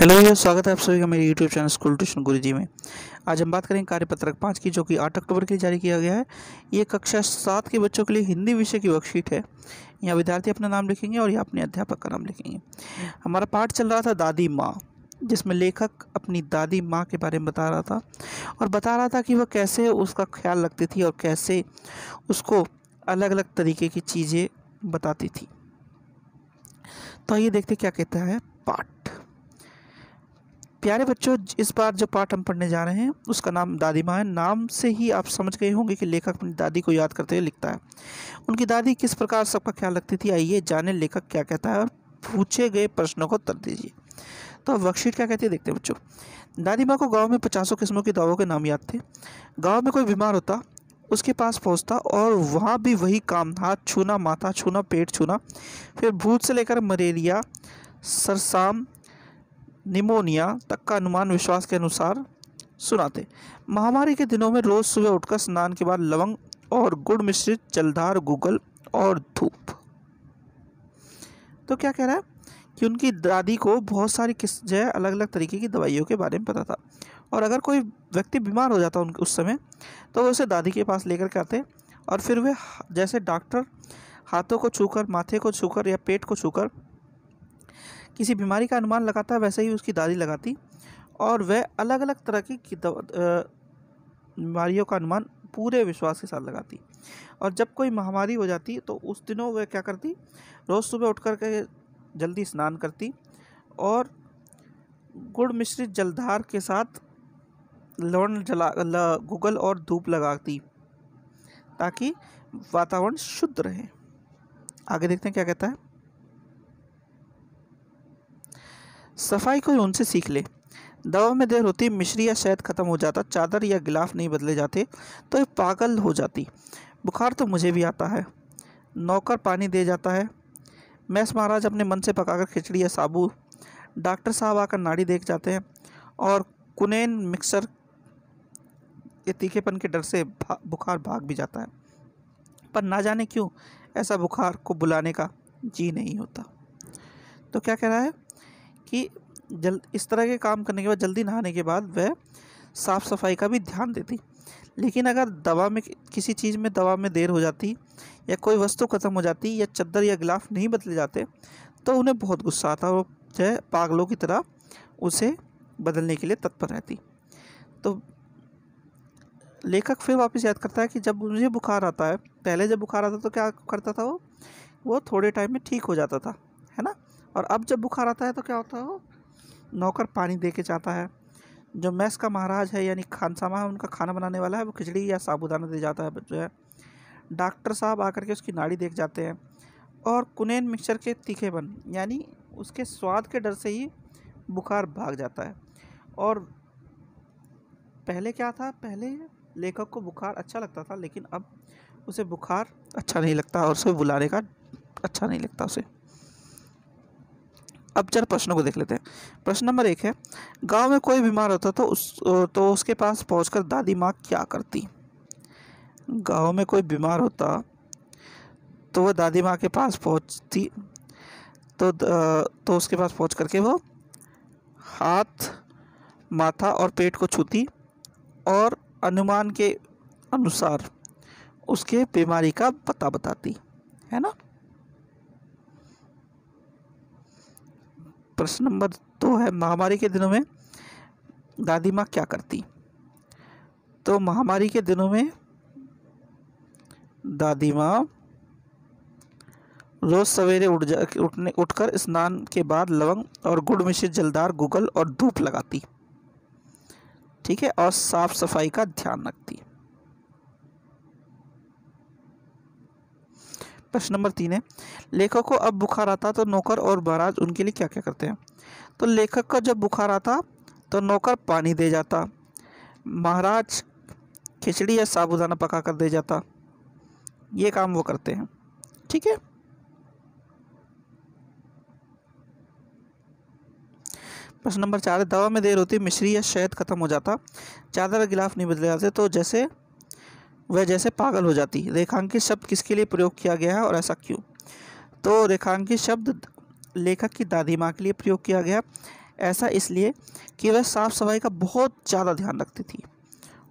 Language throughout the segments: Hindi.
हेलो ये स्वागत है आप सभी का मेरे यूट्यूब चैनल स्कूल ट्यूशन गुरु जी में आज हम बात करेंगे कार्यपत्रक पाँच की जो कि आठ अक्टूबर के लिए जारी किया गया है ये कक्षा सात के बच्चों के लिए हिंदी विषय की वर्कशीट है यहाँ विद्यार्थी अपना नाम लिखेंगे और यहाँ अपने अध्यापक का नाम लिखेंगे हमारा पाठ चल रहा था दादी माँ जिसमें लेखक अपनी दादी माँ के बारे में बता रहा था और बता रहा था कि वह कैसे उसका ख्याल रखती थी और कैसे उसको अलग अलग तरीके की चीज़ें बताती थी तो ये देखते क्या कहता है पाठ प्यारे बच्चों इस बार जो पाठ हम पढ़ने जा रहे हैं उसका नाम दादी माँ है नाम से ही आप समझ गए होंगे कि लेखक अपनी दादी को याद करते हुए लिखता है उनकी दादी किस प्रकार सबका ख्याल रखती थी आइए जाने लेखक क्या कहता है और पूछे गए प्रश्नों को उत्तर दीजिए तो अब वर्कशीट क्या कहती है देखते हैं बच्चों दादी माँ को गाँव में पचासों किस्मों की दवाओं के नाम याद थे गाँव में कोई बीमार होता उसके पास पहुँचता और वहाँ भी वही काम हाथ छूना माथा छूना पेट छूना फिर भूत से लेकर मलेरिया सरसाम निमोनिया तक का अनुमान विश्वास के अनुसार सुनाते महामारी के दिनों में रोज़ सुबह उठकर स्नान के बाद लवंग और गुड़ मिश्रित जलधार गूगल और धूप तो क्या कह रहा है कि उनकी दादी को बहुत सारी किस जो है अलग अलग तरीके की दवाइयों के बारे में पता था और अगर कोई व्यक्ति बीमार हो जाता उन उस समय तो वो उसे दादी के पास लेकर के आते और फिर वे जैसे डॉक्टर हाथों को छूकर माथे को छूकर या पेट को छूकर किसी बीमारी का अनुमान लगाता वैसे ही उसकी दादी लगाती और वह अलग अलग तरह की बीमारियों का अनुमान पूरे विश्वास के साथ लगाती और जब कोई महामारी हो जाती तो उस दिनों वह क्या करती रोज़ सुबह उठ कर के जल्दी स्नान करती और गुड़ मिश्रित जलधार के साथ लवण जला गूगल और धूप लगाती ताकि वातावरण शुद्ध रहे आगे देखते हैं क्या कहता है सफाई को उनसे सीख ले दवा में देर होती मिश्री या शायद ख़त्म हो जाता चादर या गिलाफ नहीं बदले जाते तो पागल हो जाती बुखार तो मुझे भी आता है नौकर पानी दे जाता है मैस महाराज अपने मन से पकाकर खिचड़ी या साबु डॉक्टर साहब आकर नाड़ी देख जाते हैं और कुनेन मिक्सर के तीखेपन के डर से भा, बुखार भाग भी जाता है पर ना जाने क्यों ऐसा बुखार को बुलाने का जी नहीं होता तो क्या कह रहा है कि जल इस तरह के काम करने के बाद जल्दी नहाने के बाद वह साफ़ सफाई का भी ध्यान देती लेकिन अगर दवा में किसी चीज़ में दवा में देर हो जाती या कोई वस्तु ख़त्म हो जाती या चद्दर या गिलाफ नहीं बदले जाते तो उन्हें बहुत गुस्सा आता और जो है पागलों की तरह उसे बदलने के लिए तत्पर रहती तो लेखक फिर वापस याद करता है कि जब मुझे बुखार आता है पहले जब बुखार आता तो क्या करता था वो वो थोड़े टाइम में ठीक हो जाता था और अब जब बुखार आता है तो क्या होता है नौकर पानी दे के जाता है जो मैस का महाराज है यानी खानसामा है उनका खाना बनाने वाला है वो खिचड़ी या साबुदाना दे जाता है जो है डॉक्टर साहब आकर के उसकी नाड़ी देख जाते हैं और कुनेन मिक्सचर के तीखेपन यानी उसके स्वाद के डर से ही बुखार भाग जाता है और पहले क्या था पहले लेखक को बुखार अच्छा लगता था लेकिन अब उसे बुखार अच्छा नहीं लगता और उसे बुलाने का अच्छा नहीं लगता उसे अब चल प्रश्नों को देख लेते हैं प्रश्न नंबर एक है गांव में कोई बीमार होता तो उस तो उसके पास पहुंचकर दादी माँ क्या करती गांव में कोई बीमार होता तो वह दादी माँ के पास पहुंचती तो तो उसके पास पहुंच करके वो हाथ माथा और पेट को छूती और अनुमान के अनुसार उसके बीमारी का पता बताती है ना प्रश्न नंबर दो है महामारी के दिनों में दादी माँ क्या करती तो महामारी के दिनों में दादी माँ रोज़ सवेरे उठ जा उठने उठकर स्नान के बाद लवंग और गुड़ मिश्रित जलदार गूगल और धूप लगाती ठीक है और साफ़ सफाई का ध्यान रखती प्रश्न नंबर तीन है लेखक को अब बुखार आता तो नौकर और महाराज उनके लिए क्या क्या करते हैं तो लेखक का जब बुखार आता तो नौकर पानी दे जाता महाराज खिचड़ी या साबुदाना पका कर दे जाता ये काम वो करते हैं ठीक है प्रश्न नंबर चार है दवा में देर होती मिश्री या शहद खत्म हो जाता चादर गिलाफ नहीं बदले जाते तो जैसे वह जैसे पागल हो जाती रेखांकित शब्द किसके लिए प्रयोग किया गया है और ऐसा क्यों तो रेखांकित शब्द लेखक की दादी माँ के लिए प्रयोग किया गया ऐसा इसलिए कि वह साफ सफाई का बहुत ज़्यादा ध्यान रखती थी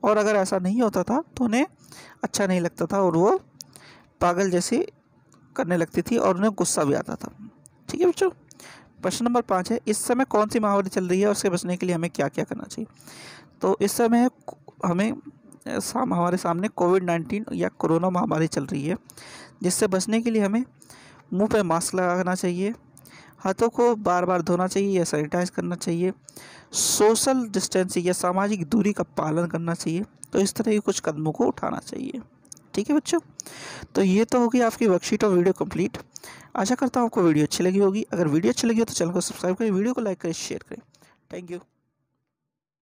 और अगर ऐसा नहीं होता था तो उन्हें अच्छा नहीं लगता था और वो पागल जैसे करने लगती थी और उन्हें गुस्सा भी आता था ठीक है बच्चों प्रश्न नंबर पाँच है इस समय कौन सी महावारी चल रही है और उसके बचने के लिए हमें क्या क्या करना चाहिए तो इस समय हमें साम हमारे सामने कोविड नाइन्टीन या कोरोना महामारी चल रही है जिससे बचने के लिए हमें मुंह पर मास्क लगाना चाहिए हाथों को बार बार धोना चाहिए या सैनिटाइज करना चाहिए सोशल डिस्टेंसिंग या सामाजिक दूरी का पालन करना चाहिए तो इस तरह के कुछ कदमों को उठाना चाहिए ठीक है बच्चों तो ये तो होगी आपकी वर्कशीट और वीडियो कंप्लीट आशा करता हूँ आपको वीडियो अच्छी लगी होगी अगर वीडियो अच्छी लगी हो तो चैनल को सब्सक्राइब करें वीडियो को लाइक करें शेयर करें थैंक यू